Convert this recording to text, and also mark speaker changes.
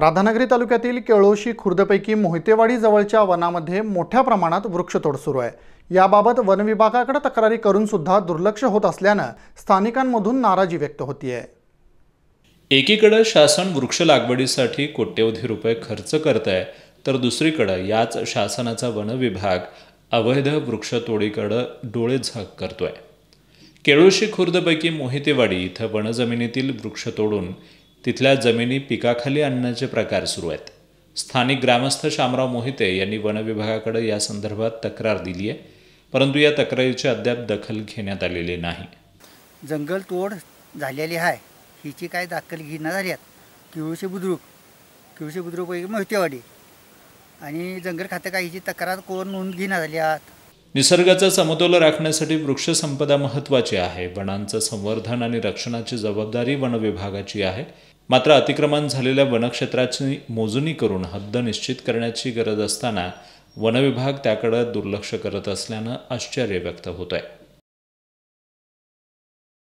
Speaker 1: राधानगरी तालुक्यातील केळोशी खुर्दपैकी मोहितेवाडी जवळच्या वनामध्ये मोठ्या प्रमाणात वृक्षतोड सुरू आहे याबाबत वनविभागाकडे तक्रारी करून सुद्धा दुर्लक्ष होत असल्यानं स्थानिकांमधून नाराजी व्यक्त होतीये
Speaker 2: एकीकडं शासन वृक्ष लागवडीसाठी कोट्यवधी रुपये खर्च करत आहे तर दुसरीकडं याच शासनाचा वन विभाग अवैध वृक्षतोडीकडं डोळे झाक करतोय केळोशी खुर्दपैकी मोहितेवाडी इथं वनजमिनीतील वृक्ष तोडून तिथल्या जमिनी पिकाखाली आणण्याचे प्रकार सुरू आहेत स्थानिक ग्रामस्थ शामराव मोहिते यांनी वनविभागाकडे या संदर्भात तक्रार दिली आहे परंतु या तक्रारीची अद्याप दखल घेण्यात आलेली नाही
Speaker 3: जंगल तोड झालेली आहे हिची काय दाखल घेण्यात आली आहेत किळशी बुद्रुक किळूशी बुद्रुक मोहितेवाडी आणि जंगल खातं काय तक्रार कोण नोंद घेण्यात आली आहात
Speaker 2: निसर्गाचा समतोल राखण्यासाठी वृक्षसंपदा महत्त्वाची आहे वनांचं संवर्धन आणि रक्षणाची जबाबदारी वन विभागाची आहे मात्र अतिक्रमण झालेल्या वनक्षेत्राची मोजणी करून हद्द निश्चित करण्याची गरज असताना वनविभाग त्याकडे दुर्लक्ष करत असल्यानं आश्चर्य व्यक्त होत आहे